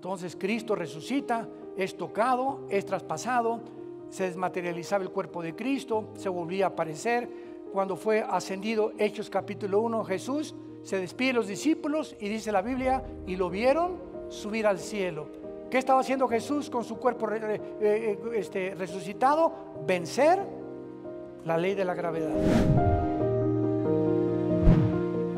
Entonces Cristo resucita, es tocado, es traspasado, se desmaterializaba el cuerpo de Cristo, se volvía a aparecer. Cuando fue ascendido, Hechos capítulo 1, Jesús se despide de los discípulos y dice la Biblia, y lo vieron subir al cielo. ¿Qué estaba haciendo Jesús con su cuerpo eh, eh, este, resucitado? Vencer la ley de la gravedad.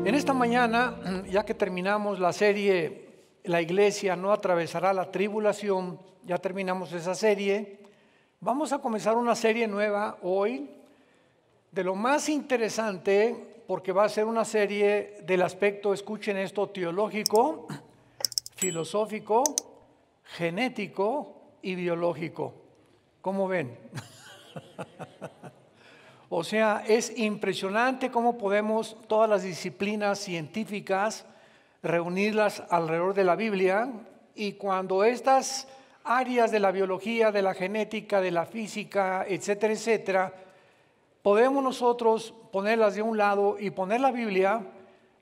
En esta mañana, ya que terminamos la serie la iglesia no atravesará la tribulación. Ya terminamos esa serie. Vamos a comenzar una serie nueva hoy de lo más interesante, porque va a ser una serie del aspecto, escuchen esto, teológico, filosófico, genético y biológico. ¿Cómo ven? o sea, es impresionante cómo podemos todas las disciplinas científicas reunirlas alrededor de la Biblia y cuando estas áreas de la biología, de la genética, de la física, etcétera, etcétera, podemos nosotros ponerlas de un lado y poner la Biblia,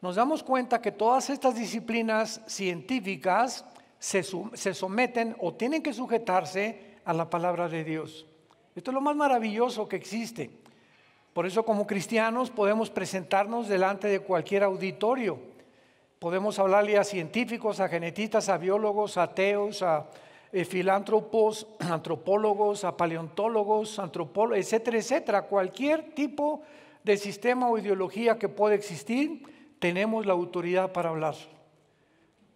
nos damos cuenta que todas estas disciplinas científicas se, se someten o tienen que sujetarse a la palabra de Dios. Esto es lo más maravilloso que existe. Por eso como cristianos podemos presentarnos delante de cualquier auditorio Podemos hablarle a científicos, a genetistas, a biólogos, a ateos, a eh, filántropos, filántropos, antropólogos, a paleontólogos, antropólogos, etcétera, etcétera. Cualquier tipo de sistema o ideología que pueda existir, tenemos la autoridad para hablar.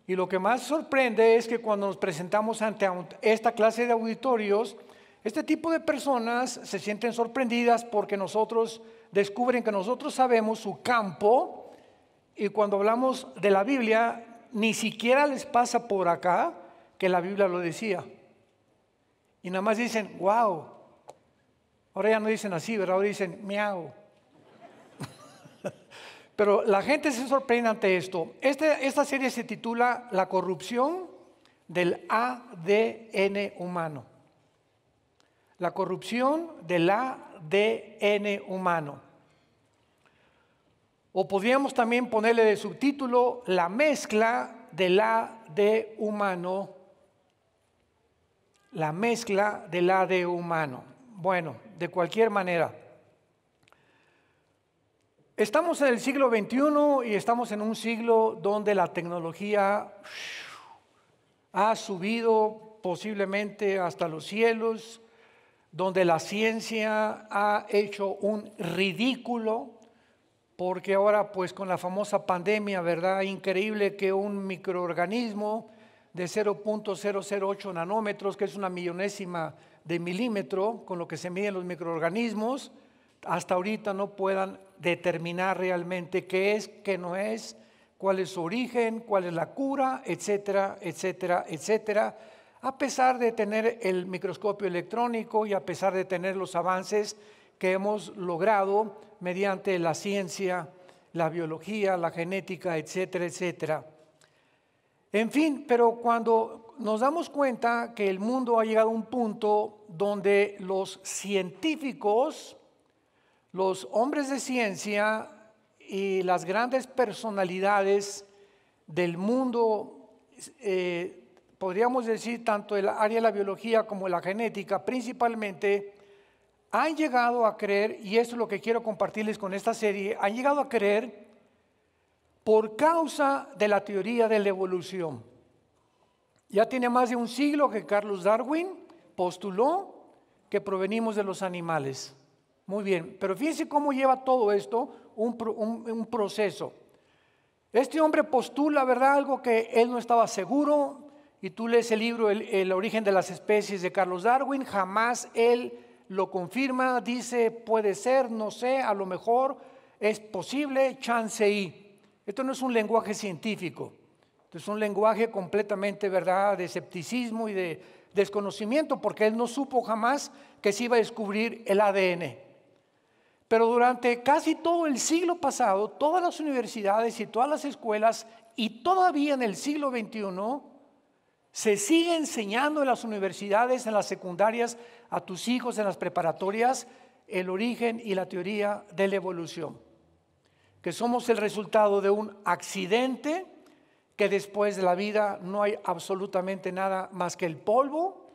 Y lo que más sorprende es que cuando nos presentamos ante esta clase de auditorios, este tipo de personas se sienten sorprendidas porque nosotros descubren que nosotros sabemos su campo y cuando hablamos de la Biblia, ni siquiera les pasa por acá que la Biblia lo decía. Y nada más dicen, wow. Ahora ya no dicen así, ¿verdad? Ahora dicen, miau. Pero la gente se sorprende ante esto. Este, esta serie se titula La corrupción del ADN humano. La corrupción del ADN humano. O podríamos también ponerle de subtítulo la mezcla de la de humano. La mezcla de la de humano. Bueno, de cualquier manera. Estamos en el siglo XXI y estamos en un siglo donde la tecnología ha subido posiblemente hasta los cielos, donde la ciencia ha hecho un ridículo porque ahora pues con la famosa pandemia, ¿verdad? Increíble que un microorganismo de 0.008 nanómetros, que es una millonésima de milímetro, con lo que se miden los microorganismos, hasta ahorita no puedan determinar realmente qué es, qué no es, cuál es su origen, cuál es la cura, etcétera, etcétera, etcétera. A pesar de tener el microscopio electrónico y a pesar de tener los avances que hemos logrado mediante la ciencia, la biología, la genética, etcétera, etcétera. En fin, pero cuando nos damos cuenta que el mundo ha llegado a un punto donde los científicos, los hombres de ciencia y las grandes personalidades del mundo, eh, podríamos decir tanto el área de la biología como la genética, principalmente, han llegado a creer, y eso es lo que quiero compartirles con esta serie, han llegado a creer por causa de la teoría de la evolución. Ya tiene más de un siglo que Carlos Darwin postuló que provenimos de los animales. Muy bien, pero fíjense cómo lleva todo esto un, proceso. Este hombre postula, ¿verdad? Algo que él no estaba seguro, y tú lees el libro el origen de las especies de Carlos Darwin, jamás él lo confirma, dice, puede ser, no sé, a lo mejor, es posible, chance y. Esto no es un lenguaje científico, es un lenguaje completamente, ¿verdad?, de escepticismo y de desconocimiento, porque él no supo jamás que se iba a descubrir el ADN. Pero durante casi todo el siglo pasado, todas las universidades y todas las escuelas, y todavía en el siglo XXI, se sigue enseñando en las universidades, en las secundarias, a tus hijos en las preparatorias el origen y la teoría de la evolución, que somos el resultado de un accidente, que después de la vida no hay absolutamente nada más que el polvo,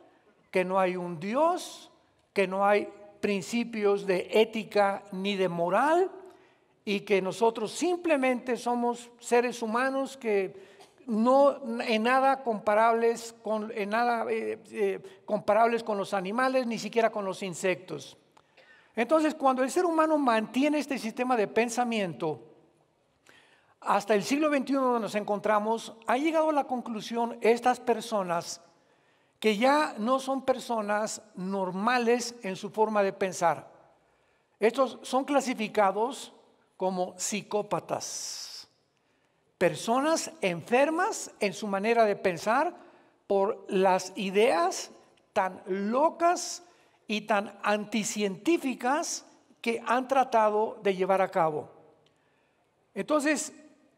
que no hay un Dios, que no hay principios de ética ni de moral y que nosotros simplemente somos seres humanos que no en nada eh, eh, comparables con, los animales, ni siquiera con los insectos. Entonces, cuando el ser humano mantiene este sistema de pensamiento, hasta el siglo XXI donde nos encontramos, ha llegado a la conclusión estas personas que ya no son personas normales en su forma de pensar. Estos son clasificados como psicópatas personas enfermas en su manera de pensar por las ideas tan locas y tan anticientíficas que han tratado de llevar a cabo. Entonces,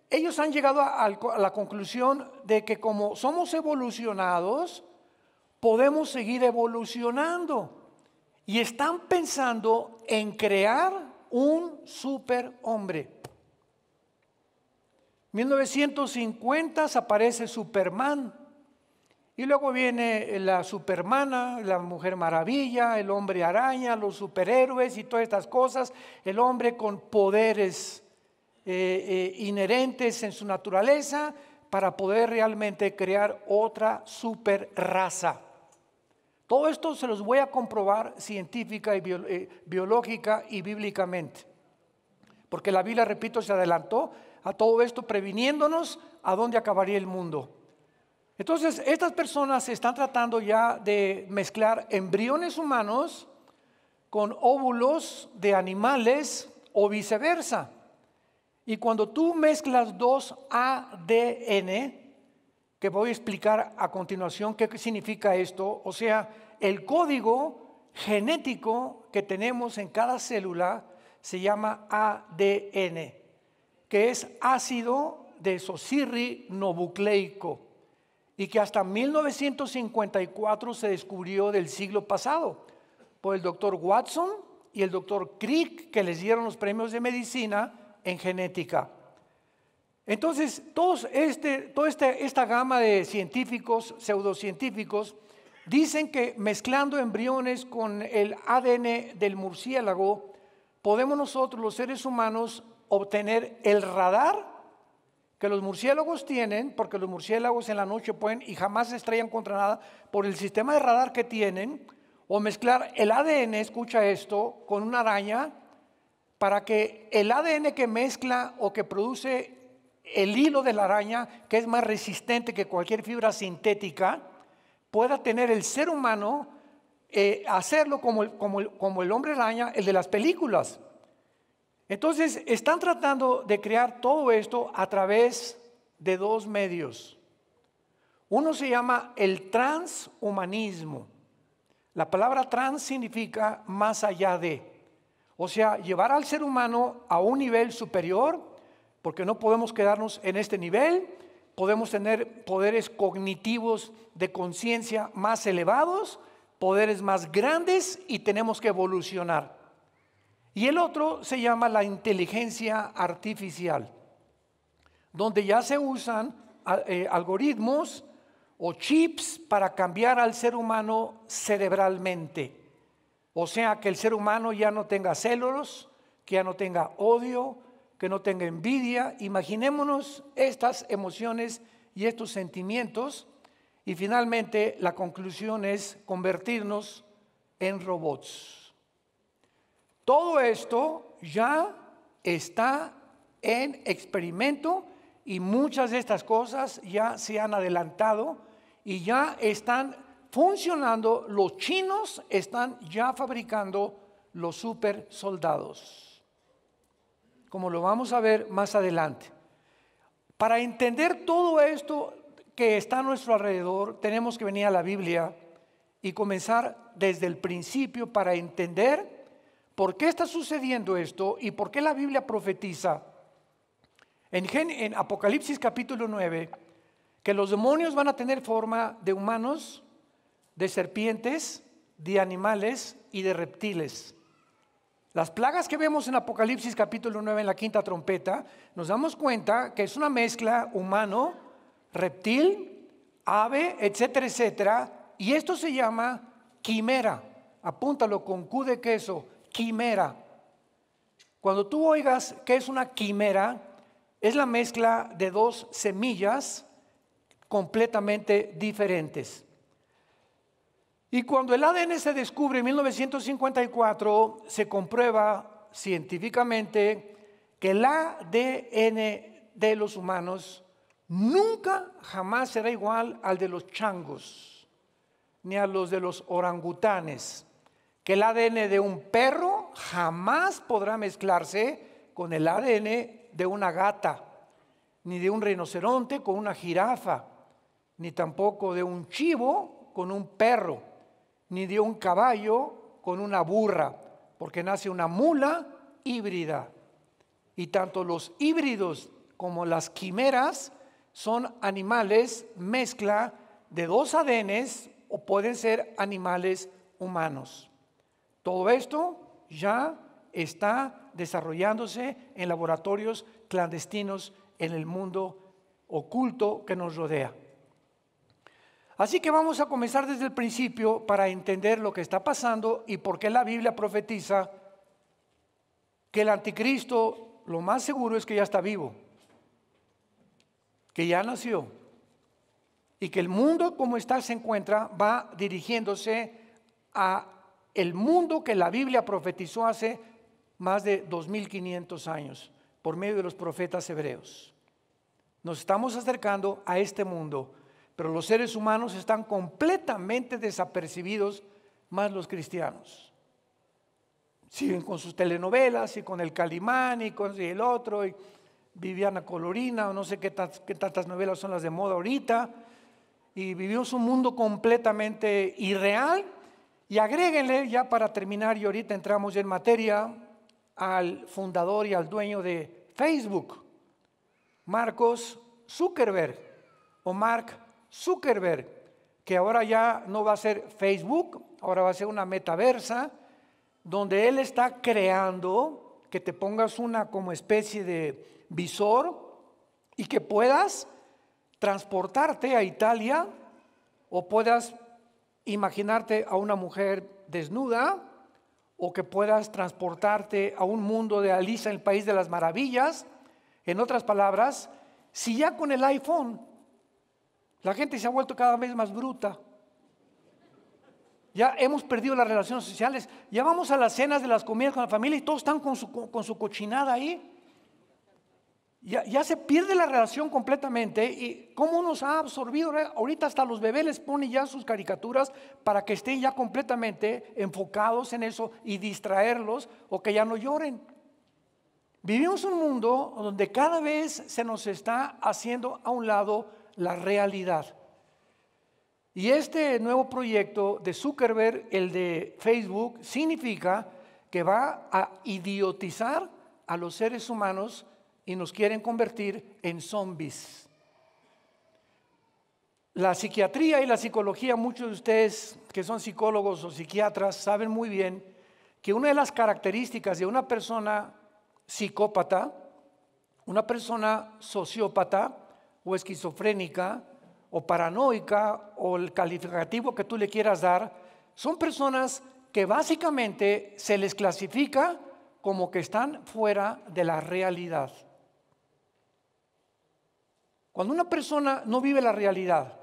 ellos han llegado a, la conclusión de que como somos evolucionados, podemos seguir evolucionando. Y están pensando en crear un superhombre. 1950 aparece Superman. Y luego viene la Supermana, la Mujer Maravilla, el Hombre Araña, los superhéroes y todas estas cosas. El hombre con poderes eh, eh, inherentes en su naturaleza para poder realmente crear otra super raza. Todo esto se los voy a comprobar científica y eh, biológica y bíblicamente. Porque la Biblia, repito, se adelantó a todo esto, previniéndonos a dónde acabaría el mundo. Entonces, estas personas se están tratando ya de mezclar embriones humanos con óvulos de animales o viceversa. Y cuando tú mezclas dos ADN, que voy a explicar a continuación qué significa esto, o sea, el código genético que tenemos en cada célula se llama ADN que es ácido de nobucleico y que hasta 1954 se descubrió del siglo pasado por el doctor Watson y el doctor Crick que les dieron los premios de medicina en genética. Entonces, todos este, toda este, esta gama de científicos, pseudocientíficos, dicen que mezclando embriones con el ADN del murciélago, podemos nosotros, los seres humanos, obtener el radar que los murciélagos tienen, porque los murciélagos en la noche pueden y jamás se estrellan contra nada, por el sistema de radar que tienen, o mezclar el ADN, escucha esto, con una araña, para que el ADN que mezcla o que produce el hilo de la araña, que es más resistente que cualquier fibra sintética, pueda tener el ser humano, eh, hacerlo como como, como el hombre araña, el de las películas. Entonces, están tratando de crear todo esto a través de dos medios. Uno se llama el transhumanismo. La palabra trans significa más allá de. O sea, llevar al ser humano a un nivel superior, porque no podemos quedarnos en este nivel, podemos tener poderes cognitivos de conciencia más elevados, poderes más grandes y tenemos que evolucionar. Y el otro se llama la inteligencia artificial, donde ya se usan eh, algoritmos o chips para cambiar al ser humano cerebralmente. O sea, que el ser humano ya no tenga células, que ya no tenga odio, que no tenga envidia. Imaginémonos estas emociones y estos sentimientos. Y finalmente la conclusión es convertirnos en robots. Todo esto ya está en experimento y muchas de estas cosas ya se han adelantado y ya están funcionando. Los chinos están ya fabricando los super soldados, como lo vamos a ver más adelante. Para entender todo esto que está a nuestro alrededor, tenemos que venir a la Biblia y comenzar desde el principio para entender ¿Por qué está sucediendo esto y por qué la Biblia profetiza en, Apocalipsis capítulo 9 que los demonios van a tener forma de humanos, de serpientes, de animales y de reptiles? Las plagas que vemos en Apocalipsis capítulo 9 en la quinta trompeta, nos damos cuenta que es una mezcla humano, reptil, ave, etcétera, etcétera. Y esto se llama quimera. Apúntalo con Q de queso quimera. Cuando tú oigas que es una quimera, es la mezcla de dos semillas completamente diferentes. Y cuando el ADN se descubre en 1954, se comprueba científicamente que el ADN de los humanos nunca jamás será igual al de los changos, ni a los de los orangutanes, que el ADN de un perro jamás podrá mezclarse con el ADN de una gata, ni de un rinoceronte con una jirafa, ni tampoco de un chivo con un perro, ni de un caballo con una burra, porque nace una mula híbrida. Y tanto los híbridos como las quimeras son animales mezcla de dos ADNs o pueden ser animales humanos. Todo esto ya está desarrollándose en laboratorios clandestinos en el mundo oculto que nos rodea. Así que vamos a comenzar desde el principio para entender lo que está pasando y por qué la Biblia profetiza que el anticristo lo más seguro es que ya está vivo, que ya nació y que el mundo como está se encuentra va dirigiéndose a el mundo que la Biblia profetizó hace más de 2500 años por medio de los profetas hebreos. Nos estamos acercando a este mundo, pero los seres humanos están completamente desapercibidos, más los cristianos. Siguen con sus telenovelas y con el Calimán y con el otro, y Viviana Colorina, o no sé qué, qué tantas novelas son las de moda ahorita, y vivimos un mundo completamente irreal y agréguenle, ya para terminar, y ahorita entramos en materia, al fundador y al dueño de Facebook, Marcos Zuckerberg, o Mark Zuckerberg, que ahora ya no va a ser Facebook, ahora va a ser una metaversa, donde él está creando que te pongas una como especie de visor y que puedas transportarte a Italia o puedas imaginarte a una mujer desnuda o que puedas transportarte a un mundo de Alicia en el País de las Maravillas. En otras palabras, si ya con el iPhone la gente se ha vuelto cada vez más bruta, ya hemos perdido las relaciones sociales, ya vamos a las cenas de las comidas con la familia y todos están su, con su cochinada ahí ya, se pierde la relación completamente. ¿Y cómo nos ha absorbido? Ahorita hasta los bebés les pone ya sus caricaturas para que estén ya completamente enfocados en eso y distraerlos o que ya no lloren. Vivimos un mundo donde cada vez se nos está haciendo a un lado la realidad. Y este nuevo proyecto de Zuckerberg, el de Facebook, significa que va a idiotizar a los seres humanos y nos quieren convertir en zombies. La psiquiatría y la psicología, muchos de ustedes que son psicólogos o psiquiatras saben muy bien que una de las características de una persona psicópata, una persona sociópata o esquizofrénica o paranoica o el calificativo que tú le quieras dar, son personas que básicamente se les clasifica como que están fuera de la realidad. Cuando una persona no vive la realidad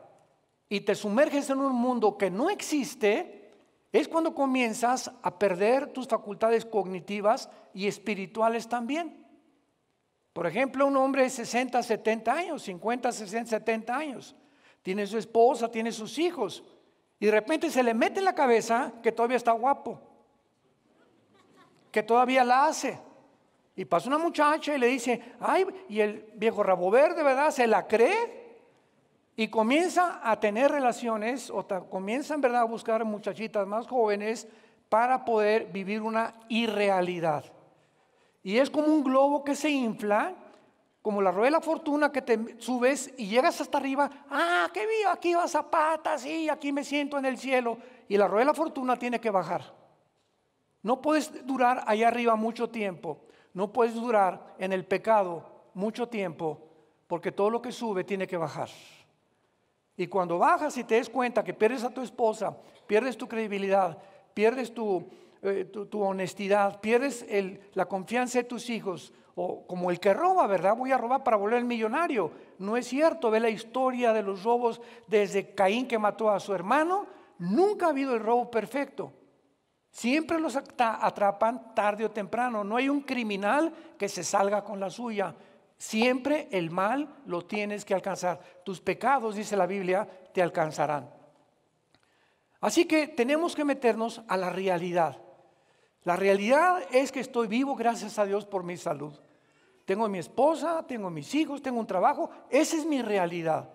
y te sumerges en un mundo que no existe, es cuando comienzas a perder tus facultades cognitivas y espirituales también. Por ejemplo, un hombre de 60, 70 años, 50, 60, 70 años, tiene su esposa, tiene sus hijos, y de repente se le mete en la cabeza que todavía está guapo, que todavía la hace, y pasa una muchacha y le dice, ay, y el viejo rabo verde, ¿verdad? Se la cree y comienza a tener relaciones o comienza en verdad a buscar muchachitas más jóvenes para poder vivir una irrealidad. Y es como un globo que se infla, como la rueda de la fortuna que te subes y llegas hasta arriba, ah, qué vivo, aquí va Zapata, sí, aquí me siento en el cielo. Y la rueda de la fortuna tiene que bajar. No puedes durar allá arriba mucho tiempo. No puedes durar en el pecado mucho tiempo porque todo lo que sube tiene que bajar. Y cuando bajas y te des cuenta que pierdes a tu esposa, pierdes tu credibilidad, pierdes tu, eh, honestidad, pierdes la confianza de tus hijos, o como el que roba, ¿verdad? Voy a robar para volver millonario. No es cierto, ve la historia de los robos desde Caín que mató a su hermano, nunca ha habido el robo perfecto. Siempre los atrapan tarde o temprano. No hay un criminal que se salga con la suya. Siempre el mal lo tienes que alcanzar. Tus pecados, dice la Biblia, te alcanzarán. Así que tenemos que meternos a la realidad. La realidad es que estoy vivo gracias a Dios por mi salud. Tengo mi esposa, tengo mis hijos, tengo un trabajo. Esa es mi realidad.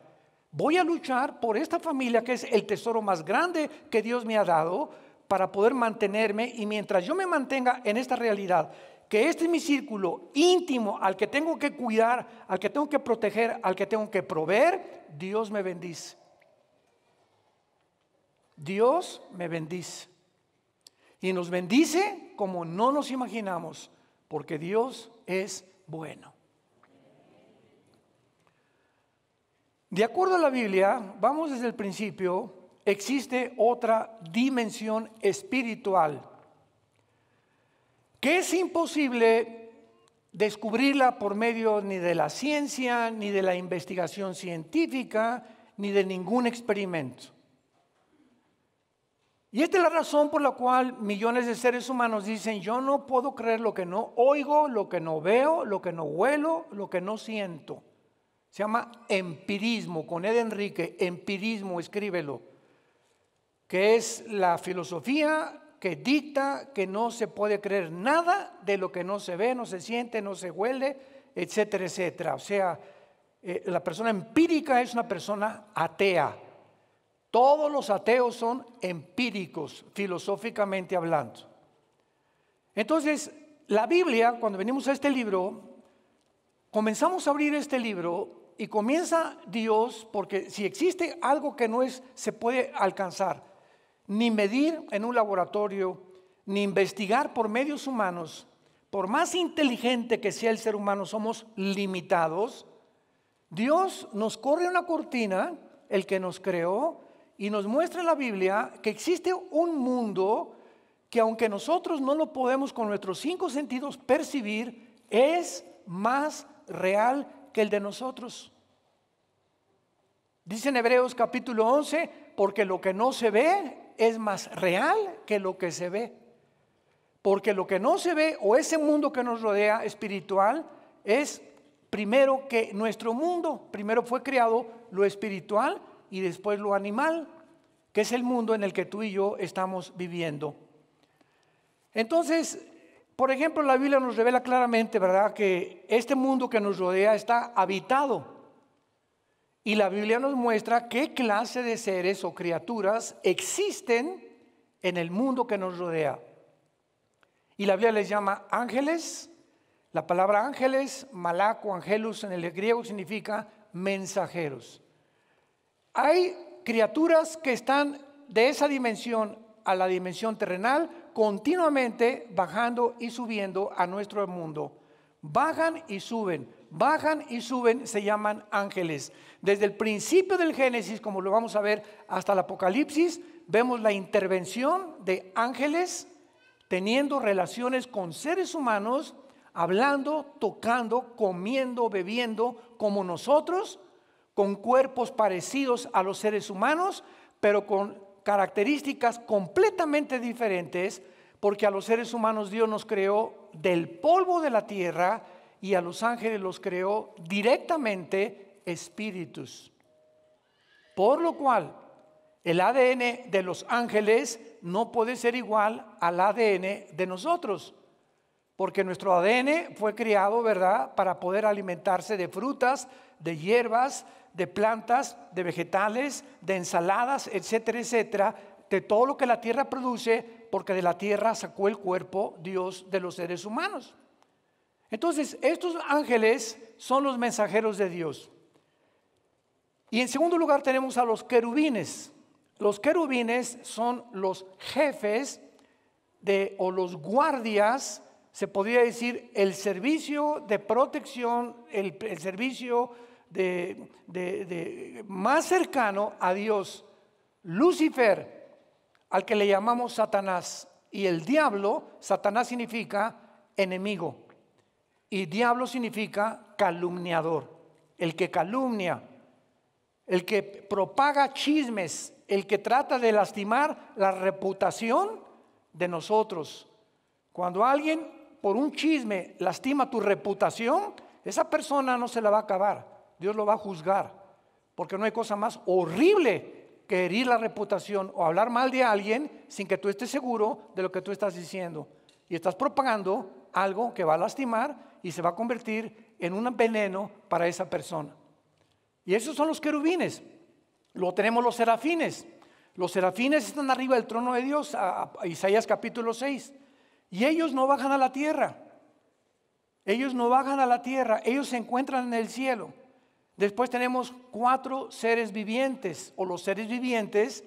Voy a luchar por esta familia que es el tesoro más grande que Dios me ha dado para poder mantenerme y mientras yo me mantenga en esta realidad, que este es mi círculo íntimo al que tengo que cuidar, al que tengo que proteger, al que tengo que proveer, Dios me bendice. Dios me bendice. Y nos bendice como no nos imaginamos, porque Dios es bueno. De acuerdo a la Biblia, vamos desde el principio, existe otra dimensión espiritual que es imposible descubrirla por medio ni de la ciencia, ni de la investigación científica, ni de ningún experimento. Y esta es la razón por la cual millones de seres humanos dicen, yo no puedo creer lo que no oigo, lo que no veo, lo que no huelo, lo que no siento. Se llama empirismo, con Ed Enrique, empirismo, escríbelo que es la filosofía que dicta que no se puede creer nada de lo que no se ve, no se siente, no se huele, etcétera, etcétera. O sea, eh, la persona empírica es una persona atea. Todos los ateos son empíricos, filosóficamente hablando. Entonces, la Biblia, cuando venimos a este libro, comenzamos a abrir este libro y comienza Dios, porque si existe algo que no es, se puede alcanzar ni medir en un laboratorio, ni investigar por medios humanos, por más inteligente que sea el ser humano, somos limitados. Dios nos corre una cortina, el que nos creó, y nos muestra en la Biblia que existe un mundo que aunque nosotros no lo podemos con nuestros cinco sentidos percibir, es más real que el de nosotros. Dice en Hebreos capítulo 11, porque lo que no se ve, es más real que lo que se ve. Porque lo que no se ve o ese mundo que nos rodea espiritual es primero que nuestro mundo. Primero fue creado lo espiritual y después lo animal, que es el mundo en el que tú y yo estamos viviendo. Entonces, por ejemplo, la Biblia nos revela claramente, ¿verdad?, que este mundo que nos rodea está habitado y la Biblia nos muestra qué clase de seres o criaturas existen en el mundo que nos rodea. Y la Biblia les llama ángeles. La palabra ángeles, malaco, angelus en el griego significa mensajeros. Hay criaturas que están de esa dimensión a la dimensión terrenal continuamente bajando y subiendo a nuestro mundo. Bajan y suben, bajan y suben, se llaman ángeles. Desde el principio del Génesis, como lo vamos a ver, hasta el Apocalipsis, vemos la intervención de ángeles teniendo relaciones con seres humanos, hablando, tocando, comiendo, bebiendo, como nosotros, con cuerpos parecidos a los seres humanos, pero con características completamente diferentes, porque a los seres humanos Dios nos creó del polvo de la tierra y a los ángeles los creó directamente espíritus. Por lo cual, el ADN de los ángeles no puede ser igual al ADN de nosotros, porque nuestro ADN fue creado, ¿verdad?, para poder alimentarse de frutas, de hierbas, de plantas, de vegetales, de ensaladas, etcétera, etcétera, de todo lo que la tierra produce, porque de la tierra sacó el cuerpo Dios de los seres humanos. Entonces, estos ángeles son los mensajeros de Dios. Y en segundo lugar tenemos a los querubines. Los querubines son los jefes o los guardias, se podría decir, el servicio de protección, el, servicio de, más cercano a Dios. Lucifer, al que le llamamos Satanás, y el diablo, Satanás significa enemigo, y diablo significa calumniador, el que calumnia el que propaga chismes, el que trata de lastimar la reputación de nosotros. Cuando alguien por un chisme lastima tu reputación, esa persona no se la va a acabar. Dios lo va a juzgar. Porque no hay cosa más horrible que herir la reputación o hablar mal de alguien sin que tú estés seguro de lo que tú estás diciendo. Y estás propagando algo que va a lastimar y se va a convertir en un veneno para esa persona. Y esos son los querubines. Luego tenemos los serafines. Los serafines están arriba del trono de Dios, Isaías capítulo 6. Y ellos no bajan a la tierra. Ellos no bajan a la tierra, ellos se encuentran en el cielo. Después tenemos cuatro seres vivientes o los seres vivientes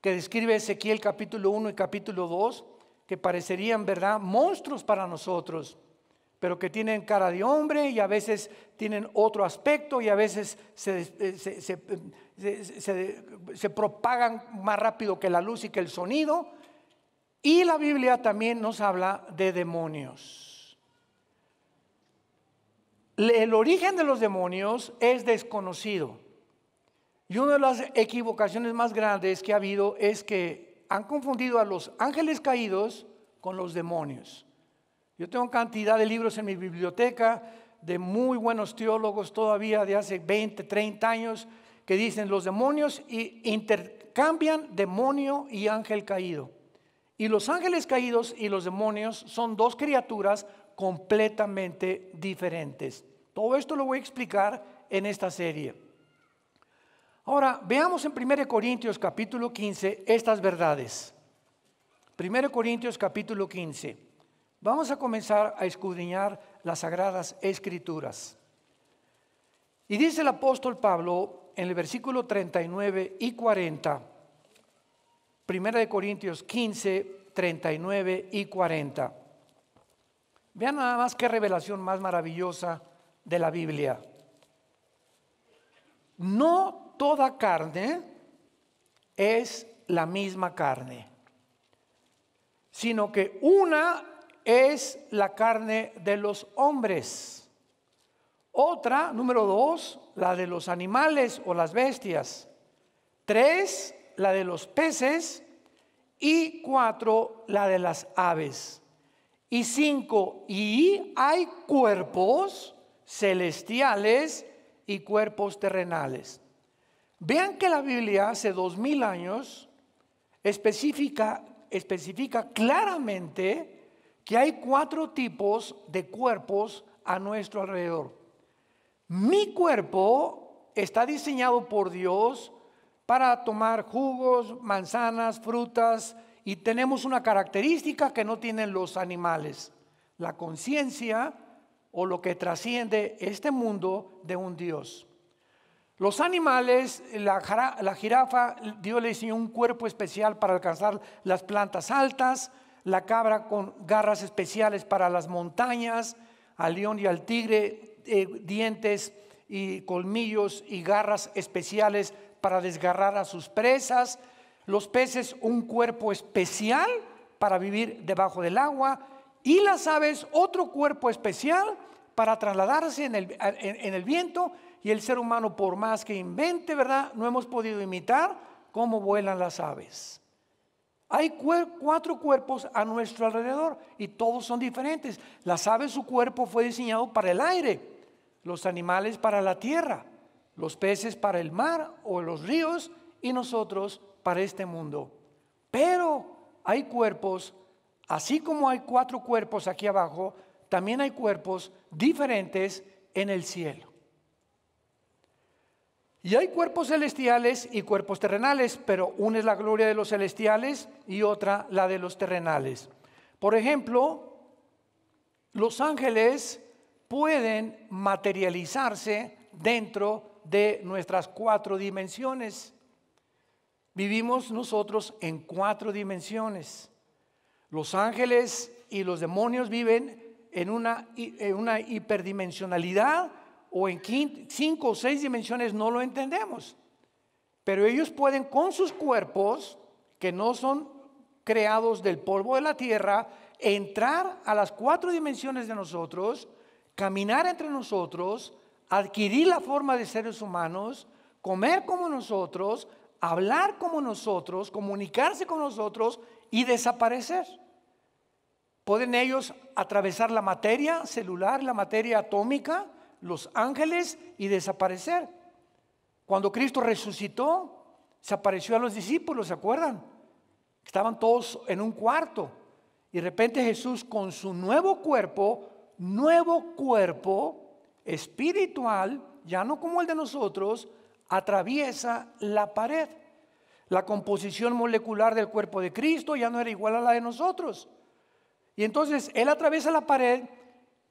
que describe Ezequiel capítulo 1 y capítulo 2, que parecerían, ¿verdad?, monstruos para nosotros pero que tienen cara de hombre y a veces tienen otro aspecto y a veces eh, se, propagan más rápido que la luz y que el sonido. Y la Biblia también nos habla de demonios. El origen de los demonios es desconocido. Y una de las equivocaciones más grandes que ha habido es que han confundido a los ángeles caídos con los demonios. Yo tengo cantidad de libros en mi biblioteca de muy buenos teólogos todavía de hace 20, 30 años que dicen los demonios y intercambian demonio y ángel caído. Y los ángeles caídos y los demonios son dos criaturas completamente diferentes. Todo esto lo voy a explicar en esta serie. Ahora, veamos en 1 Corintios capítulo 15 estas verdades. 1 Corintios capítulo 15. Vamos a comenzar a escudriñar las sagradas escrituras. Y dice el apóstol Pablo en el versículo 39 y 40, Primera de Corintios 15, 39 y 40. Vean nada más qué revelación más maravillosa de la Biblia. No toda carne es la misma carne, sino que una es la carne de los hombres. Otra, número dos, la de los animales o las bestias. Tres, la de los peces. Y cuatro, la de las aves. Y cinco, y hay cuerpos celestiales y cuerpos terrenales. Vean que la Biblia hace dos mil años especifica, especifica claramente que hay cuatro tipos de cuerpos a nuestro alrededor. Mi cuerpo está diseñado por Dios para tomar jugos, manzanas, frutas, y tenemos una característica que no tienen los animales, la conciencia o lo que trasciende este mundo de un Dios. Los animales, la, jirafa, Dios le diseñó un cuerpo especial para alcanzar las plantas altas, la cabra con garras especiales para las montañas, al león y al tigre, eh, dientes y colmillos y garras especiales para desgarrar a sus presas, los peces un cuerpo especial para vivir debajo del agua y las aves otro cuerpo especial para trasladarse en el, en el viento y el ser humano por más que invente, ¿verdad? No hemos podido imitar cómo vuelan las aves. Hay cuatro cuerpos a nuestro alrededor y todos son diferentes. Las aves, su cuerpo fue diseñado para el aire, los animales para la tierra, los peces para el mar o los ríos y nosotros para este mundo. Pero hay cuerpos, así como hay cuatro cuerpos aquí abajo, también hay cuerpos diferentes en el cielo. Y hay cuerpos celestiales y cuerpos terrenales, pero una es la gloria de los celestiales y otra la de los terrenales. Por ejemplo, los ángeles pueden materializarse dentro de nuestras cuatro dimensiones. Vivimos nosotros en cuatro dimensiones. Los ángeles y los demonios viven en una, en una hiperdimensionalidad o en cinco o seis dimensiones no lo entendemos. Pero ellos pueden con sus cuerpos, que no son creados del polvo de la tierra, entrar a las cuatro dimensiones de nosotros, caminar entre nosotros, adquirir la forma de seres humanos, comer como nosotros, hablar como nosotros, comunicarse con nosotros y desaparecer. Pueden ellos atravesar la materia celular, la materia atómica, los ángeles y desaparecer. Cuando Cristo resucitó, se apareció a los discípulos, ¿se acuerdan? Estaban todos en un cuarto. Y de repente Jesús con su nuevo cuerpo, nuevo cuerpo espiritual, ya no como el de nosotros, atraviesa la pared. La composición molecular del cuerpo de Cristo ya no era igual a la de nosotros. Y entonces Él atraviesa la pared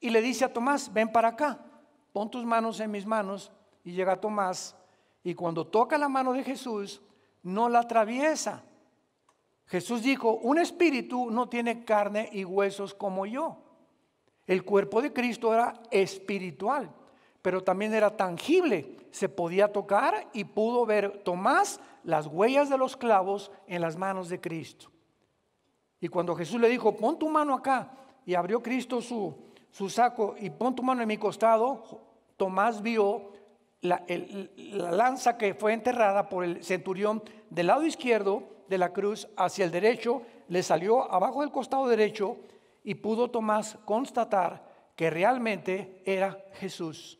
y le dice a Tomás, ven para acá pon tus manos en mis manos y llega Tomás y cuando toca la mano de Jesús, no la atraviesa. Jesús dijo, un espíritu no tiene carne y huesos como yo. El cuerpo de Cristo era espiritual, pero también era tangible. Se podía tocar y pudo ver Tomás las huellas de los clavos en las manos de Cristo. Y cuando Jesús le dijo, pon tu mano acá, y abrió Cristo su, su saco y pon tu mano en mi costado, Tomás vio la, la, lanza que fue enterrada por el centurión del lado izquierdo de la cruz hacia el derecho, le salió abajo del costado derecho y pudo Tomás constatar que realmente era Jesús,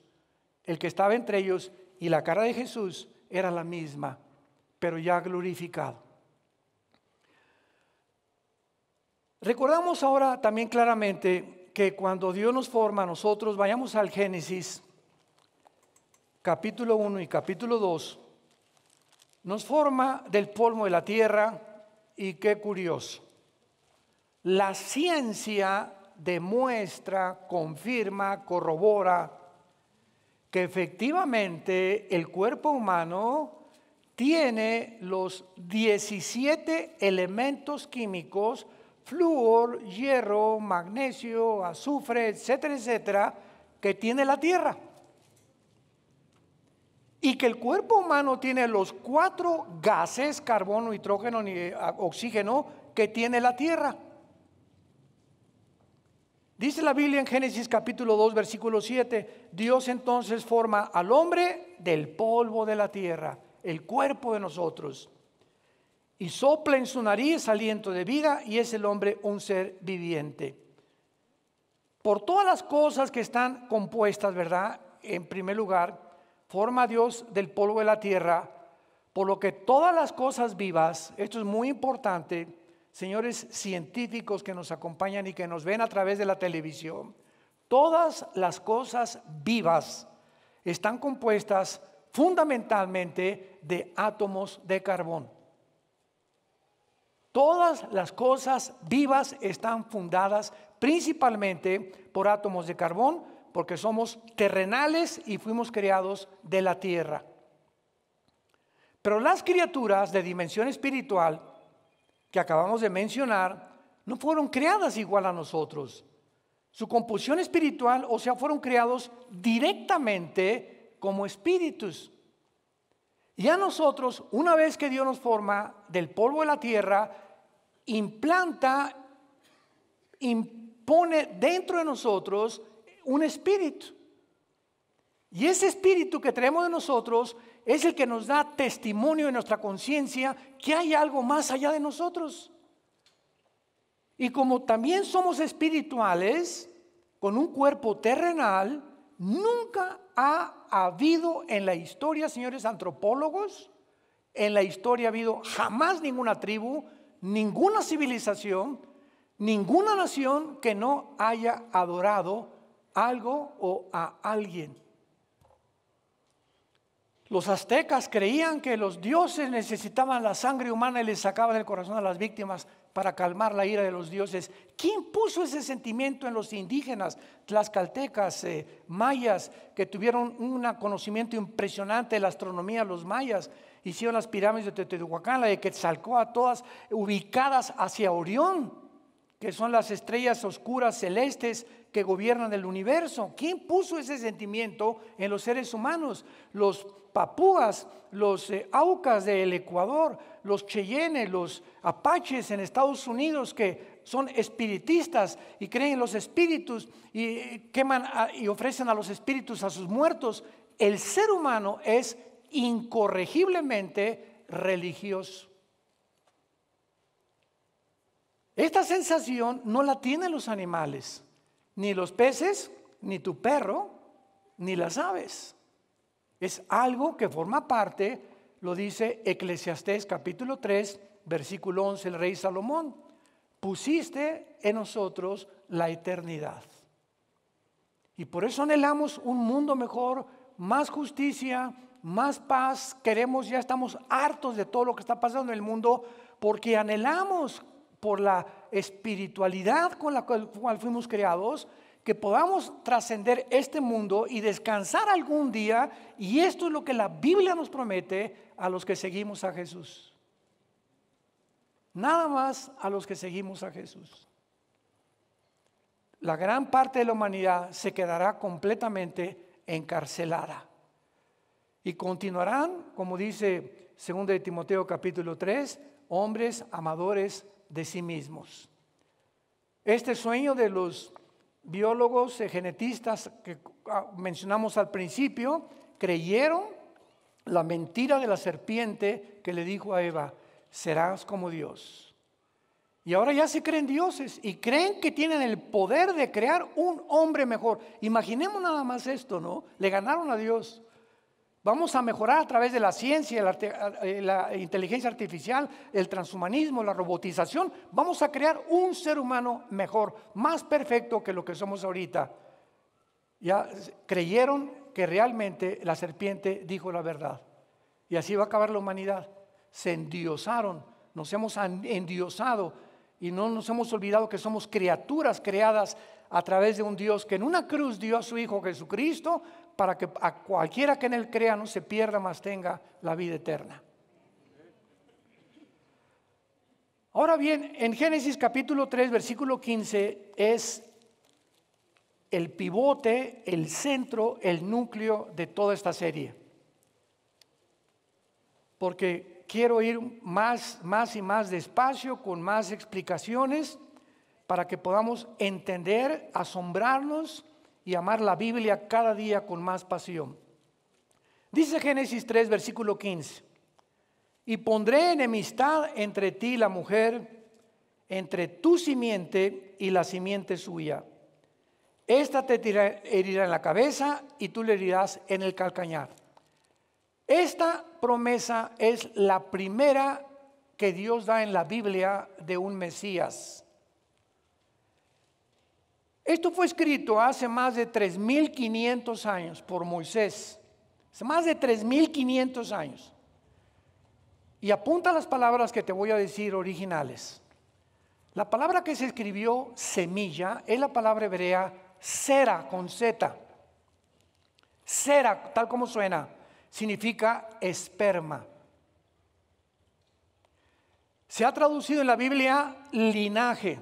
el que estaba entre ellos y la cara de Jesús era la misma, pero ya glorificado. Recordamos ahora también claramente que cuando Dios nos forma, a nosotros vayamos al Génesis, capítulo 1 y capítulo 2, nos forma del polvo de la tierra y qué curioso. La ciencia demuestra, confirma, corrobora que efectivamente el cuerpo humano tiene los 17 elementos químicos flúor, hierro, magnesio, azufre, etcétera, etcétera, que tiene la tierra. Y que el cuerpo humano tiene los cuatro gases, carbono, nitrógeno, ah, oxígeno, que tiene la tierra. Dice la Biblia en Génesis capítulo 2, versículo 7, Dios entonces forma al hombre del polvo de la tierra, el cuerpo de nosotros y sopla en su nariz aliento de vida y es el hombre un ser viviente. Por todas las cosas que están compuestas, ¿verdad? En primer lugar, forma Dios del polvo de la tierra, por lo que todas las cosas vivas, esto es muy importante, señores científicos que nos acompañan y que nos ven a través de la televisión, todas las cosas vivas están compuestas fundamentalmente de átomos de carbón. Todas las cosas vivas están fundadas principalmente por átomos de carbón, porque somos terrenales y fuimos creados de la tierra. Pero las criaturas de dimensión espiritual que acabamos de mencionar no fueron creadas igual a nosotros. Su composición espiritual, o sea, fueron creados directamente como espíritus. Y a nosotros, una vez que Dios nos forma del polvo de la tierra, implanta, impone dentro de nosotros un espíritu. Y ese espíritu que traemos de nosotros es el que nos da testimonio en nuestra conciencia que hay algo más allá de nosotros. Y como también somos espirituales, con un cuerpo terrenal, nunca ha habido en la historia, señores antropólogos, en la historia ha habido jamás ninguna tribu, ninguna civilización, ninguna nación que no haya adorado algo o a alguien. Los aztecas creían que los dioses necesitaban la sangre humana y les sacaban el corazón a las víctimas para calmar la ira de los dioses. ¿Quién puso ese sentimiento en los indígenas, tlaxcaltecas, eh, mayas, que tuvieron un conocimiento impresionante de la astronomía, los mayas? Hicieron las pirámides de Teotihuacán, la de a todas ubicadas hacia Orión, que son las estrellas oscuras celestes que gobiernan el universo. ¿Quién puso ese sentimiento en los seres humanos? Los papúas, los eh, aucas del Ecuador, los cheyennes, los apaches en Estados Unidos que son espiritistas y creen en los espíritus y eh, queman y ofrecen a los espíritus a sus muertos. El ser humano es incorregiblemente religioso. Esta sensación no la tienen los animales. Ni los peces, ni tu perro, ni las aves. Es algo que forma parte, lo dice Eclesiastés capítulo 3, versículo 11, el rey Salomón. Pusiste en nosotros la eternidad. Y por eso anhelamos un mundo mejor, más justicia, más paz. Queremos, ya estamos hartos de todo lo que está pasando en el mundo, porque anhelamos por la espiritualidad con la cual, fuimos creados, que podamos trascender este mundo y descansar algún día. Y esto es lo que la Biblia nos promete a los que seguimos a Jesús. Nada más a los que seguimos a Jesús. La gran parte de la humanidad se quedará completamente encarcelada. Y continuarán, como dice 2 de Timoteo capítulo 3, hombres amadores de sí mismos. Este sueño de los biólogos genetistas que ah, mencionamos al principio, creyeron la mentira de la serpiente que le dijo a Eva, serás como Dios. Y ahora ya se creen dioses y creen que tienen el poder de crear un hombre mejor. Imaginemos nada más esto, ¿no? Le ganaron a Dios. Vamos a mejorar a través de la ciencia, eh, la, inteligencia artificial, el transhumanismo, la robotización. Vamos a crear un ser humano mejor, más perfecto que lo que somos ahorita. Ya creyeron que realmente la serpiente dijo la verdad. Y así va a acabar la humanidad. Se endiosaron, nos hemos endiosado y no nos hemos olvidado que somos criaturas creadas a través de un Dios que en una cruz dio a su Hijo Jesucristo para que a cualquiera que en él crea no se pierda, mas tenga la vida eterna. Ahora bien, en Génesis capítulo 3, versículo 15 es el pivote, el centro, el núcleo de toda esta serie. Porque quiero ir más, más y más despacio, con más explicaciones, para que podamos entender, asombrarnos y amar la Biblia cada día con más pasión. Dice Génesis 3, versículo 15, y pondré enemistad entre ti y la mujer, entre tu simiente y la simiente suya. Esta te herirá en la cabeza y tú le herirás en el calcañar. Esta promesa es la primera que Dios da en la Biblia de un Mesías. Esto fue escrito hace más de 3.500 años por Moisés. más de 3.500 años. Y apunta las palabras que te voy a decir originales. La palabra que se escribió semilla es la palabra hebrea cera con zeta. Cera, tal como suena, significa esperma. Se ha traducido en la Biblia linaje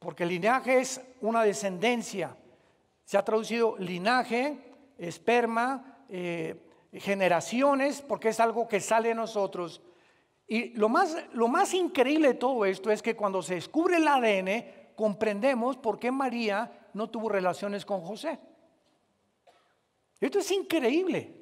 porque linaje es una descendencia. Se ha traducido linaje, esperma, eh, generaciones, porque es algo que sale de nosotros. Y lo más, lo más increíble de todo esto es que cuando se descubre el ADN, comprendemos por qué María no tuvo relaciones con José. Esto es increíble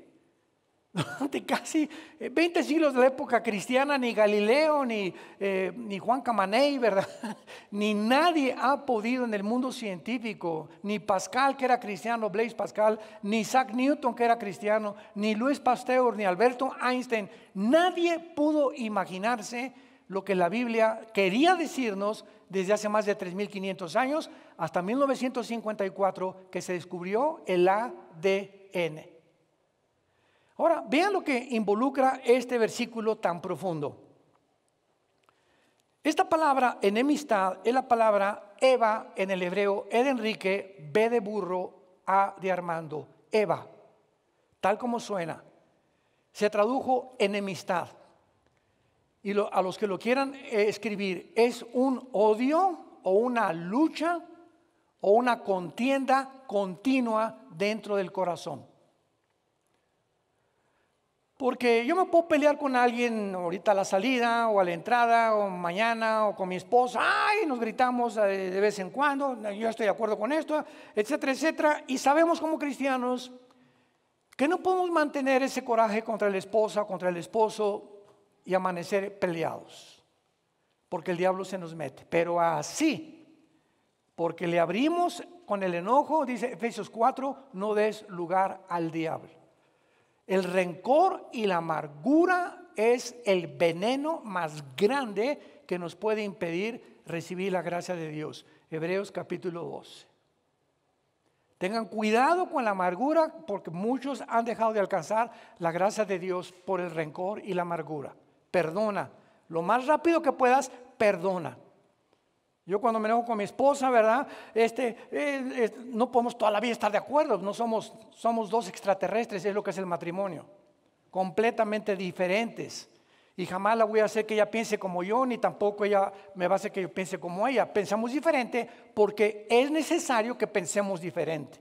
durante casi 20 eh, siglos de la época cristiana, ni Galileo, ni, eh, ni Juan Camaney, ¿verdad? ni nadie ha podido en el mundo científico, ni Pascal, que era cristiano, Blaise Pascal, ni Isaac Newton, que era cristiano, ni Luis Pasteur, ni Alberto Einstein, nadie pudo imaginarse lo que la Biblia quería decirnos desde hace más de 3.500 años hasta 1954, que se descubrió el ADN. Ahora, vean lo que involucra este versículo tan profundo. Esta palabra enemistad es la palabra Eva en el hebreo, E Enrique, B de burro, A de Armando, Eva, tal como suena. Se tradujo enemistad. Y a los que lo quieran eh, escribir, es un odio o una lucha o una contienda continua dentro del corazón. Porque yo me puedo pelear con alguien ahorita a la salida o a la entrada o mañana o con mi esposa, ay, nos gritamos eh, de vez en cuando, yo estoy de acuerdo con esto, etcétera, etcétera. Y sabemos como cristianos que no podemos mantener ese coraje contra la esposa, contra el esposo y amanecer peleados, porque el diablo se nos mete. Pero así, porque le abrimos con el enojo, dice Efesios 4, no des lugar al diablo. El rencor y la amargura es el veneno más grande que nos puede impedir recibir la gracia de Dios. Hebreos capítulo 12. Tengan cuidado con la amargura porque muchos han dejado de alcanzar la gracia de Dios por el rencor y la amargura. Perdona. Lo más rápido que puedas, perdona. Yo cuando me enojo con mi esposa, ¿verdad? Este, eh, no podemos toda la vida estar de acuerdo, no somos, somos dos extraterrestres, es lo que es el matrimonio, completamente diferentes. Y jamás la voy a hacer que ella piense como yo, ni tampoco ella me va a hacer que yo piense como ella. Pensamos diferente porque es necesario que pensemos diferente.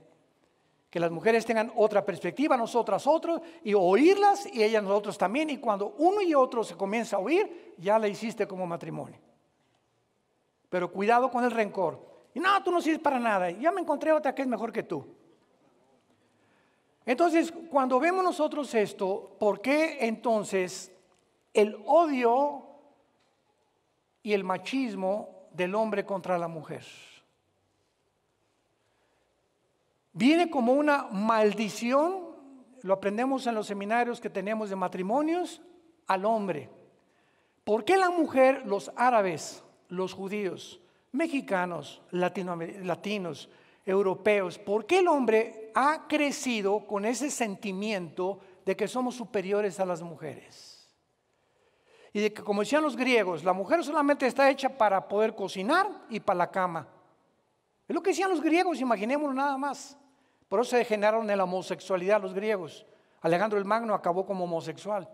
Que las mujeres tengan otra perspectiva, nosotras otros, y oírlas y ellas nosotros también. Y cuando uno y otro se comienza a oír, ya la hiciste como matrimonio. Pero cuidado con el rencor. Y no, tú no sirves para nada. Ya me encontré otra que es mejor que tú. Entonces, cuando vemos nosotros esto, ¿por qué entonces el odio y el machismo del hombre contra la mujer? Viene como una maldición, lo aprendemos en los seminarios que tenemos de matrimonios, al hombre. ¿Por qué la mujer, los árabes, los judíos, mexicanos, latinos, europeos, qué el hombre ha crecido con ese sentimiento de que somos superiores a las mujeres? Y de que, como decían los griegos, la mujer solamente está hecha para poder cocinar y para la cama. Es lo que decían los griegos, Imaginémoslo nada más. Por eso se degeneraron en la homosexualidad los griegos. Alejandro el Magno acabó como homosexual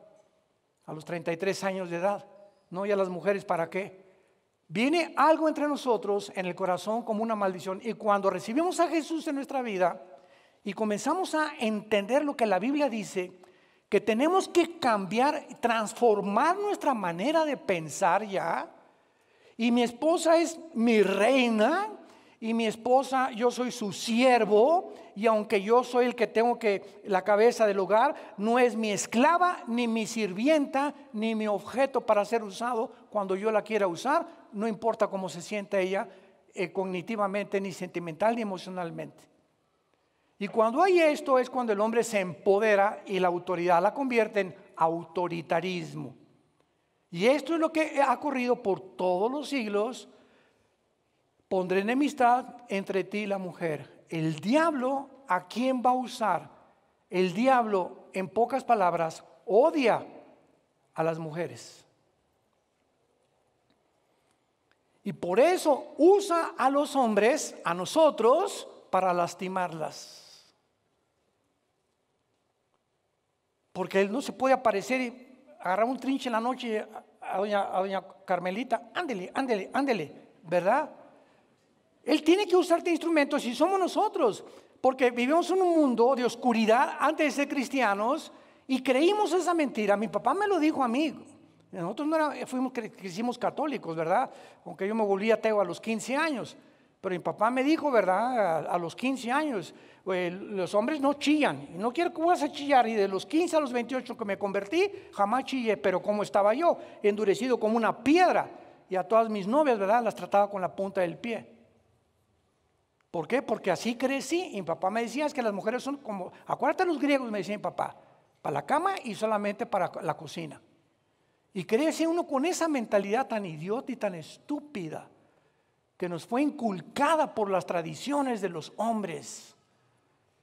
a los 33 años de edad. No, a las mujeres para qué? Viene algo entre nosotros en el corazón como una maldición y cuando recibimos a Jesús en nuestra vida y comenzamos a entender lo que la Biblia dice, que tenemos que cambiar, transformar nuestra manera de pensar ya. Y mi esposa es mi reina y mi esposa, yo soy su siervo y aunque yo soy el que tengo que la cabeza del hogar, no es mi esclava ni mi sirvienta ni mi objeto para ser usado cuando yo la quiera usar, no importa cómo se siente ella eh, cognitivamente, ni sentimental, ni emocionalmente. Y cuando hay esto es cuando el hombre se empodera y la autoridad la convierte en autoritarismo. Y esto es lo que ha ocurrido por todos los siglos. Pondré enemistad entre ti y la mujer. El diablo, ¿a quién va a usar? El diablo, en pocas palabras, odia a las mujeres. Y por eso usa a los hombres, a nosotros, para lastimarlas. Porque él no se puede aparecer y agarrar un trinche en la noche a doña, Carmelita. Ándele, ándele, ándele, ¿verdad? Él tiene que usarte este instrumentos y somos nosotros, porque vivimos en un mundo de oscuridad antes de ser cristianos y creímos esa mentira. Mi papá me lo dijo a mí nosotros no fuimos, crecimos católicos, ¿verdad? Aunque yo me volví ateo a los 15 años. Pero mi papá me dijo, ¿verdad? A, los 15 años, los hombres no chillan. Y no quiero que vayas a chillar. Y de los 15 a los 28 que me convertí, jamás chillé. Pero como estaba yo, endurecido como una piedra. Y a todas mis novias, ¿verdad? Las trataba con la punta del pie. ¿Por qué? Porque así crecí. Y mi papá me decía, es que las mujeres son como, acuérdate los griegos, me decía mi papá, para la cama y solamente para la cocina. Y crece uno con esa mentalidad tan idiota y tan estúpida que nos fue inculcada por las tradiciones de los hombres.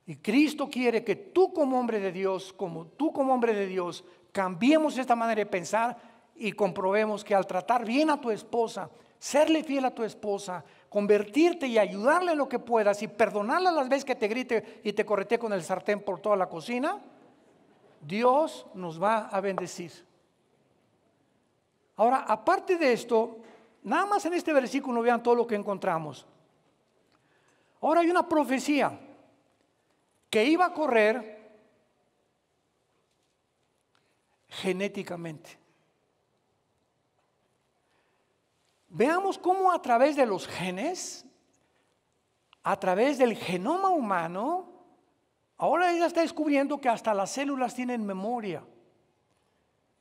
Y Cristo quiere que tú como hombre de Dios, como tú como hombre de Dios, cambiemos esta manera de pensar y comprobemos que al tratar bien a tu esposa, serle fiel a tu esposa, convertirte y ayudarle lo que puedas y perdonarla las veces que te grite y te correte con el sartén por toda la cocina, Dios nos va a bendecir. Ahora, aparte de esto, nada más en este versículo vean todo lo que encontramos. Ahora hay una profecía que iba a correr genéticamente. Veamos cómo a través de los genes, a través del genoma humano, ahora ella está descubriendo que hasta las células tienen memoria.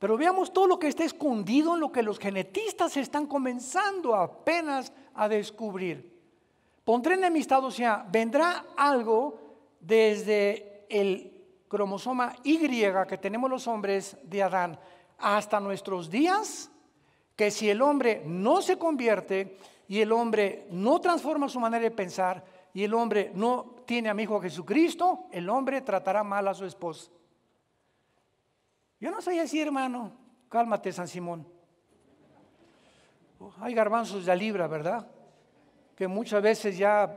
Pero veamos todo lo que está escondido en lo que los genetistas están comenzando apenas a descubrir. Pondré enemistad, o sea, vendrá algo desde el cromosoma Y que tenemos los hombres de Adán hasta nuestros días, que si el hombre no se convierte y el hombre no transforma su manera de pensar y el hombre no tiene a mi hijo Jesucristo, el hombre tratará mal a su esposa. Yo no soy así, hermano. Cálmate, San Simón. Oh, hay garbanzos de libra, ¿verdad? Que muchas veces ya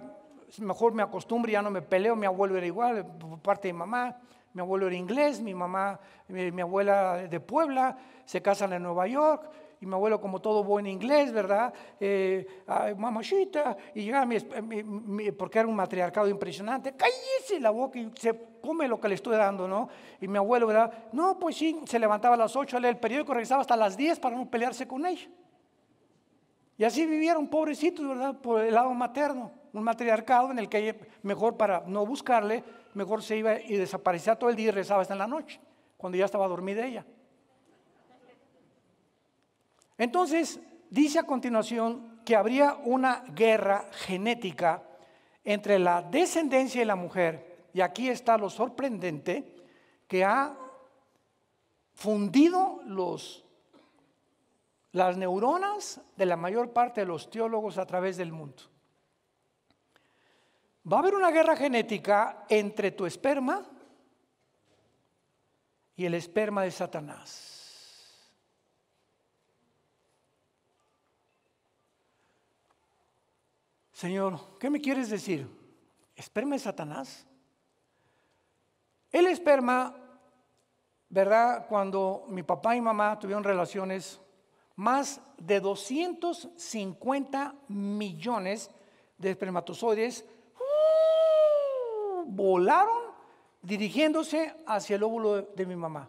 mejor me acostumbro, ya no me peleo. Mi abuelo era igual, por parte de mi mamá. Mi abuelo era inglés, mi mamá, mi abuela de Puebla, se casan en Nueva York y mi abuelo como todo buen inglés, ¿verdad? Eh, mamachita, y porque era un matriarcado impresionante, cállese la boca y se come lo que le estoy dando, ¿no? Y mi abuelo, ¿verdad? No, pues sí, se levantaba a las ocho, leía el periódico, regresaba hasta las 10 para no pelearse con ella. Y así vivieron pobrecitos, ¿verdad? Por el lado materno, un matriarcado en el que mejor para no buscarle, mejor se iba y desaparecía todo el día y regresaba hasta la noche, cuando ya estaba dormida ella. Entonces, dice a continuación que habría una guerra genética entre la descendencia de la mujer, y aquí está lo sorprendente, que ha fundido los, las neuronas de la mayor parte de los teólogos a través del mundo. Va a haber una guerra genética entre tu esperma y el esperma de Satanás. Señor, ¿qué me quieres decir? ¿Esperma es Satanás? El esperma, ¿verdad? Cuando mi papá y mamá tuvieron relaciones, más de 250 millones de espermatozoides ¡uh! volaron dirigiéndose hacia el óvulo de mi mamá.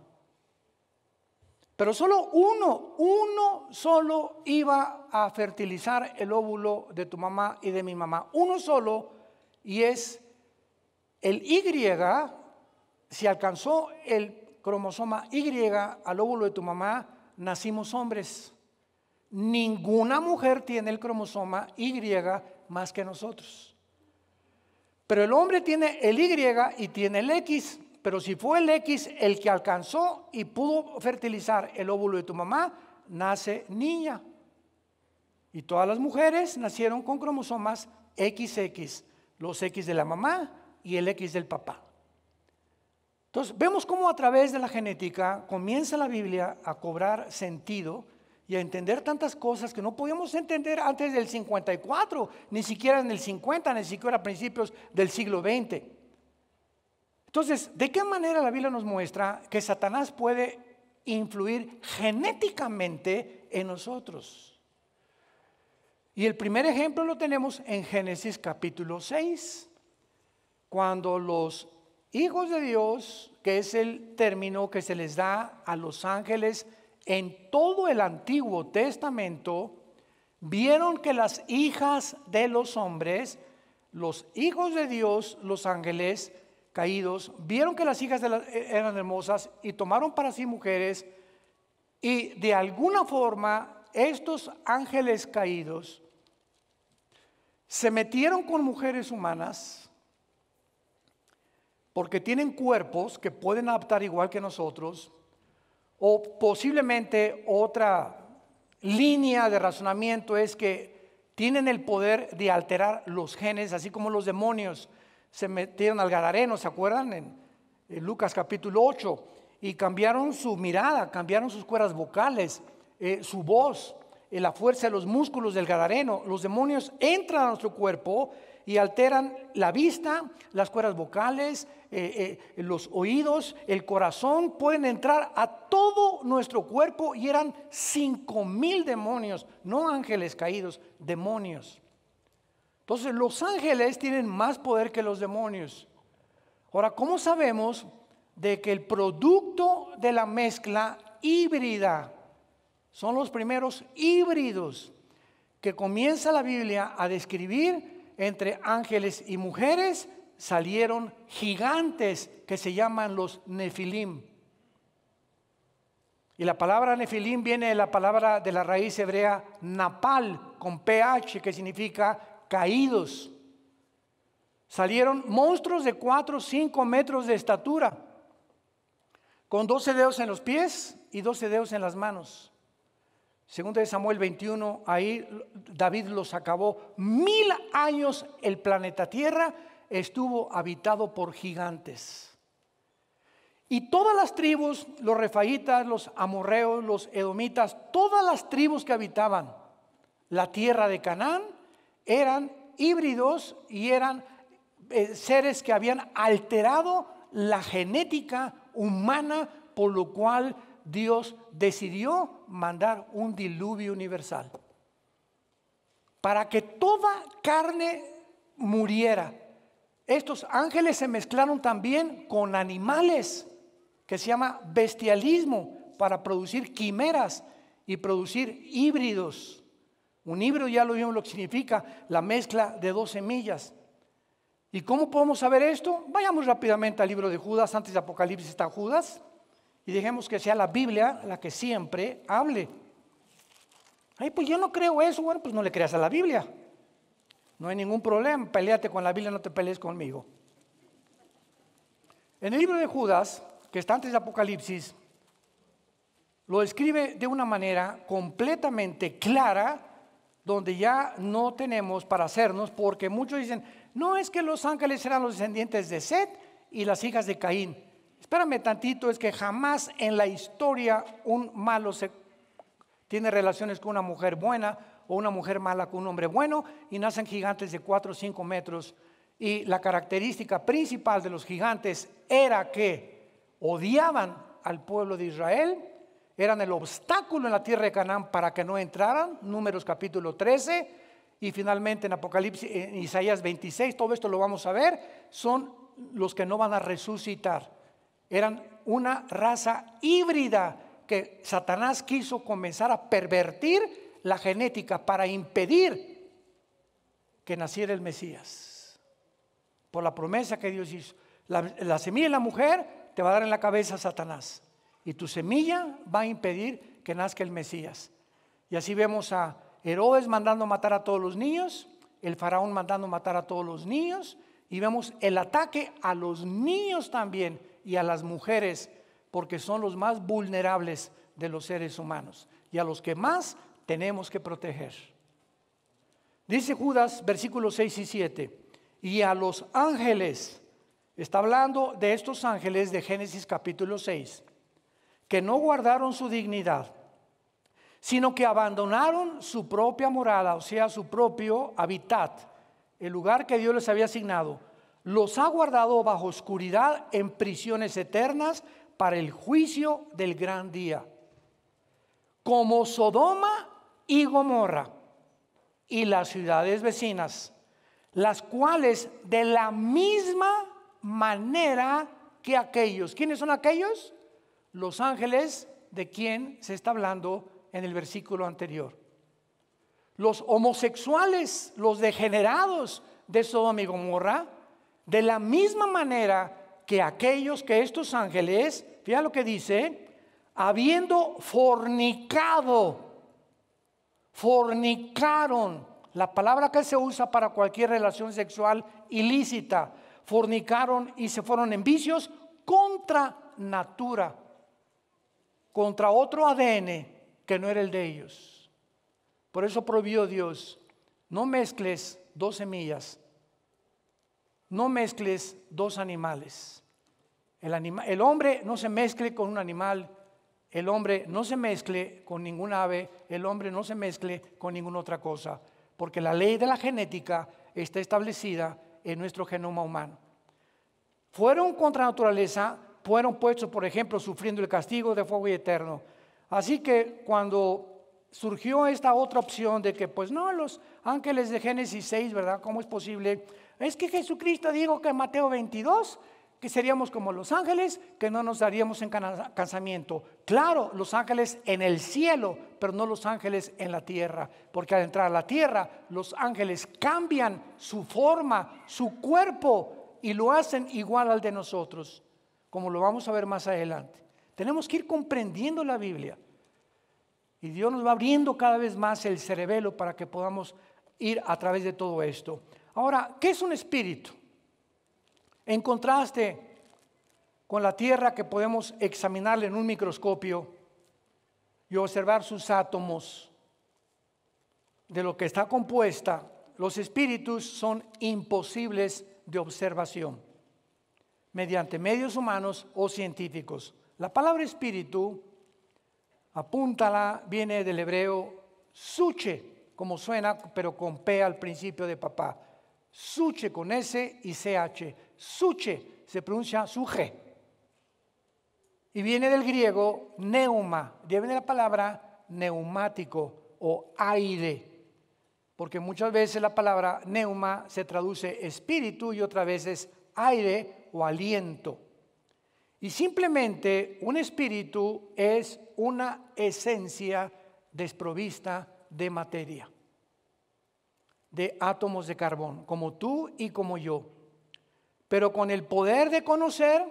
Pero solo uno, uno solo iba a fertilizar el óvulo de tu mamá y de mi mamá. Uno solo y es el Y, si alcanzó el cromosoma Y al óvulo de tu mamá, nacimos hombres. Ninguna mujer tiene el cromosoma Y más que nosotros. Pero el hombre tiene el Y y tiene el X. Pero si fue el X el que alcanzó y pudo fertilizar el óvulo de tu mamá, nace niña. Y todas las mujeres nacieron con cromosomas XX, los X de la mamá y el X del papá. Entonces, vemos cómo a través de la genética comienza la Biblia a cobrar sentido y a entender tantas cosas que no podíamos entender antes del 54, ni siquiera en el 50, ni siquiera a principios del siglo XX. Entonces, ¿de qué manera la Biblia nos muestra que Satanás puede influir genéticamente en nosotros? Y el primer ejemplo lo tenemos en Génesis capítulo 6, cuando los hijos de Dios, que es el término que se les da a los ángeles en todo el Antiguo Testamento, vieron que las hijas de los hombres, los hijos de Dios, los ángeles, caídos, vieron que las hijas e, eran hermosas y tomaron para sí mujeres y de alguna forma estos ángeles caídos se metieron con mujeres humanas porque tienen cuerpos que pueden adaptar igual que nosotros o posiblemente otra línea de razonamiento es que tienen el poder de alterar los genes así como los demonios se metieron al Gadareno, ¿se acuerdan? En, Lucas capítulo 8, y cambiaron su mirada, cambiaron sus cuerdas vocales, eh, su voz, eh, la fuerza de los músculos del Gadareno. Los demonios entran a nuestro cuerpo y alteran la vista, las cuerdas vocales, eh, los oídos, el corazón, pueden entrar a todo nuestro cuerpo y eran cinco mil demonios, no ángeles caídos, demonios. Entonces los ángeles tienen más poder que los demonios. Ahora, ¿cómo sabemos de que el producto de la mezcla híbrida son los primeros híbridos que comienza la Biblia a describir entre ángeles y mujeres? Salieron gigantes que se llaman los nefilim. Y la palabra nefilim viene de la palabra de la raíz hebrea napal con ph que significa caídos. Salieron monstruos de 4 o 5 metros de estatura, con 12 dedos en los pies y 12 dedos en las manos. Según de Samuel 21, ahí David los acabó. Mil años el planeta Tierra estuvo habitado por gigantes. Y todas las tribus, los refaitas, los amorreos, los edomitas, todas las tribus que habitaban la tierra de Canaán, eran híbridos y eran eh, seres que habían alterado la genética humana, por lo cual Dios decidió mandar un diluvio universal. Para que toda carne muriera. Estos ángeles se mezclaron también con animales, que se llama bestialismo, para producir quimeras y producir híbridos. Un libro ya lo vimos lo que significa, la mezcla de dos semillas. ¿Y cómo podemos saber esto? Vayamos rápidamente al libro de Judas, antes de Apocalipsis está Judas, y dejemos que sea la Biblia la que siempre hable. Ay, pues yo no creo eso, bueno, pues no le creas a la Biblia. No hay ningún problema, peleate con la Biblia, no te pelees conmigo. En el libro de Judas, que está antes de Apocalipsis, lo escribe de una manera completamente clara donde ya no tenemos para hacernos, porque muchos dicen, no es que los ángeles eran los descendientes de Seth y las hijas de Caín. Espérame tantito, es que jamás en la historia un malo tiene relaciones con una mujer buena o una mujer mala con un hombre bueno y nacen gigantes de 4 o 5 metros. Y la característica principal de los gigantes era que odiaban al pueblo de Israel eran el obstáculo en la tierra de Canaán para que no entraran, números capítulo 13, y finalmente en Apocalipsis, en Isaías 26, todo esto lo vamos a ver, son los que no van a resucitar. Eran una raza híbrida que Satanás quiso comenzar a pervertir la genética para impedir que naciera el Mesías. Por la promesa que Dios hizo. La, semilla de la mujer te va a dar en la cabeza Satanás y tu semilla va a impedir que nazca el Mesías. Y así vemos a Herodes mandando matar a todos los niños, el faraón mandando matar a todos los niños, y vemos el ataque a los niños también y a las mujeres, porque son los más vulnerables de los seres humanos y a los que más tenemos que proteger. Dice Judas, versículos 6 y 7, y a los ángeles, está hablando de estos ángeles de Génesis capítulo 6 que no guardaron su dignidad, sino que abandonaron su propia morada, o sea, su propio hábitat, el lugar que Dios les había asignado, los ha guardado bajo oscuridad en prisiones eternas para el juicio del gran día, como Sodoma y Gomorra y las ciudades vecinas, las cuales de la misma manera que aquellos. ¿Quiénes son aquellos? Los ángeles, ¿de quien se está hablando en el versículo anterior? Los homosexuales, los degenerados de Sodoma y Gomorra, de la misma manera que aquellos que estos ángeles, fíjate lo que dice, habiendo fornicado, fornicaron, la palabra que se usa para cualquier relación sexual ilícita, fornicaron y se fueron en vicios contra natura contra otro ADN que no era el de ellos. Por eso prohibió Dios, no mezcles dos semillas, no mezcles dos animales. El, hombre no se mezcle con un animal, el hombre no se mezcle con ningún ave, el hombre no se mezcle con ninguna otra cosa, porque la ley de la genética está establecida en nuestro genoma humano. Fueron contra naturaleza fueron puestos, por ejemplo, sufriendo el castigo de fuego y eterno. Así que cuando surgió esta otra opción de que, pues no, los ángeles de Génesis 6, ¿verdad? ¿Cómo es posible? Es que Jesucristo dijo que en Mateo 22, que seríamos como los ángeles, que no nos daríamos en cansamiento. Claro, los ángeles en el cielo, pero no los ángeles en la tierra, porque al entrar a la tierra, los ángeles cambian su forma, su cuerpo, y lo hacen igual al de nosotros como lo vamos a ver más adelante. Tenemos que ir comprendiendo la Biblia. Y Dios nos va abriendo cada vez más el cerebelo para que podamos ir a través de todo esto. Ahora, ¿qué es un espíritu? En contraste con la tierra que podemos examinarla en un microscopio y observar sus átomos, de lo que está compuesta, los espíritus son imposibles de observación mediante medios humanos o científicos. La palabra espíritu, apúntala, viene del hebreo suche, como suena, pero con P al principio de papá. Suche con S y CH. Suche se pronuncia suje. Y viene del griego neuma, de viene la palabra neumático o aire. Porque muchas veces la palabra neuma se traduce espíritu y otras veces aire o aliento. Y simplemente un espíritu es una esencia desprovista de materia, de átomos de carbón, como tú y como yo. Pero con el poder de conocer,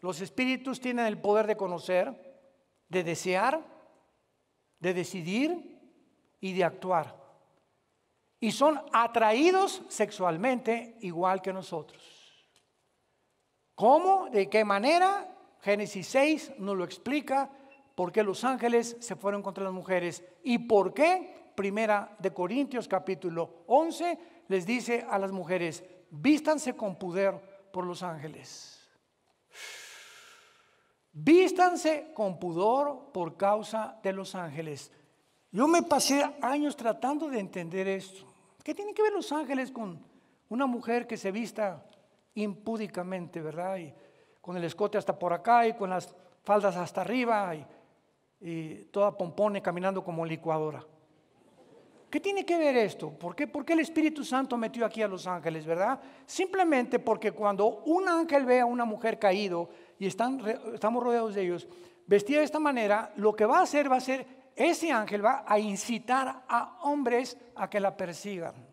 los espíritus tienen el poder de conocer, de desear, de decidir y de actuar. Y son atraídos sexualmente igual que nosotros. ¿Cómo? ¿De qué manera? Génesis 6 nos lo explica por qué los ángeles se fueron contra las mujeres y por qué Primera de Corintios capítulo 11 les dice a las mujeres, vístanse con poder por los ángeles. Vístanse con pudor por causa de los ángeles. Yo me pasé años tratando de entender esto. ¿Qué tiene que ver los ángeles con una mujer que se vista impúdicamente, ¿verdad? Y con el escote hasta por acá y con las faldas hasta arriba y, toda pompone caminando como licuadora. ¿Qué tiene que ver esto? ¿Por qué? el Espíritu Santo metió aquí a los ángeles, verdad? Simplemente porque cuando un ángel ve a una mujer caído y están, estamos rodeados de ellos, vestida de esta manera, lo que va a hacer va a ser, ese ángel va a incitar a hombres a que la persigan.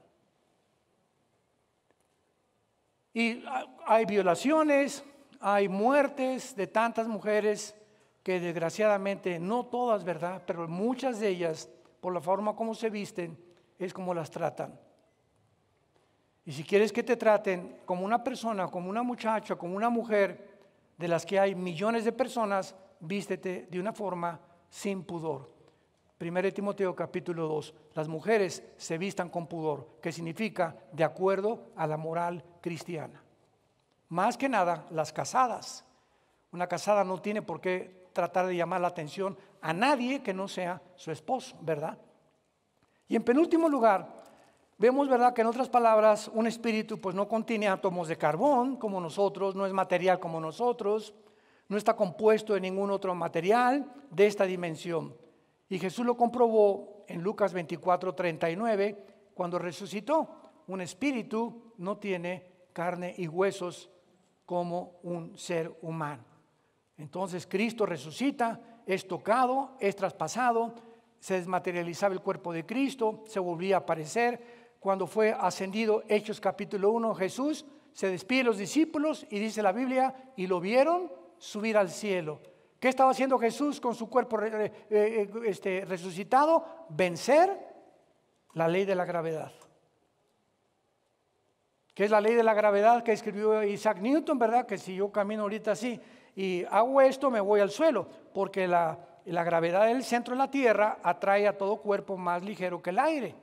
Y hay violaciones, hay muertes de tantas mujeres que desgraciadamente, no todas, ¿verdad? Pero muchas de ellas, por la forma como se visten, es como las tratan. Y si quieres que te traten como una persona, como una muchacha, como una mujer, de las que hay millones de personas, vístete de una forma sin pudor. 1 Timoteo capítulo 2, las mujeres se vistan con pudor, que significa de acuerdo a la moral cristiana. Más que nada, las casadas. Una casada no tiene por qué tratar de llamar la atención a nadie que no sea su esposo, ¿verdad? Y en penúltimo lugar, vemos, ¿verdad?, que en otras palabras, un espíritu pues no contiene átomos de carbón como nosotros, no es material como nosotros, no está compuesto de ningún otro material de esta dimensión. Y Jesús lo comprobó en Lucas 24, 39, cuando resucitó. Un espíritu no tiene carne y huesos como un ser humano. Entonces Cristo resucita, es tocado, es traspasado, se desmaterializaba el cuerpo de Cristo, se volvía a aparecer. Cuando fue ascendido, Hechos capítulo 1, Jesús se despide de los discípulos y dice la Biblia, y lo vieron subir al cielo. ¿Qué estaba haciendo Jesús con su cuerpo eh, eh, este, resucitado? Vencer la ley de la gravedad. ¿Qué es la ley de la gravedad que escribió Isaac Newton, verdad? Que si yo camino ahorita así y hago esto, me voy al suelo, porque la, gravedad del centro de la Tierra atrae a todo cuerpo más ligero que el aire.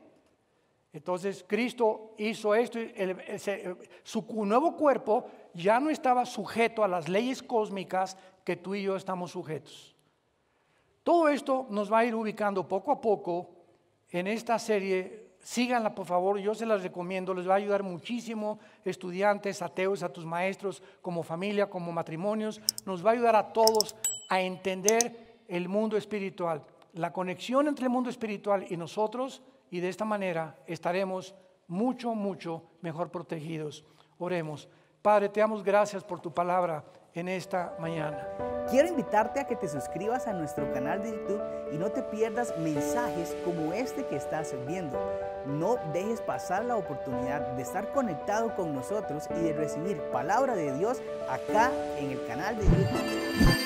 Entonces Cristo hizo esto, eh, su nuevo cuerpo ya no estaba sujeto a las leyes cósmicas que tú y yo estamos sujetos. Todo esto nos va a ir ubicando poco a poco en esta serie. Síganla, por favor, yo se las recomiendo, les va a ayudar muchísimo, estudiantes, ateos, a tus maestros, como familia, como matrimonios, nos va a ayudar a todos a entender el mundo espiritual, la conexión entre el mundo espiritual y nosotros, y de esta manera estaremos mucho, mucho mejor protegidos. Oremos. Padre, te damos gracias por tu palabra en esta mañana. Quiero invitarte a que te suscribas a nuestro canal de YouTube y no te pierdas mensajes como este que estás viendo. No dejes pasar la oportunidad de estar conectado con nosotros y de recibir palabra de Dios acá en el canal de YouTube.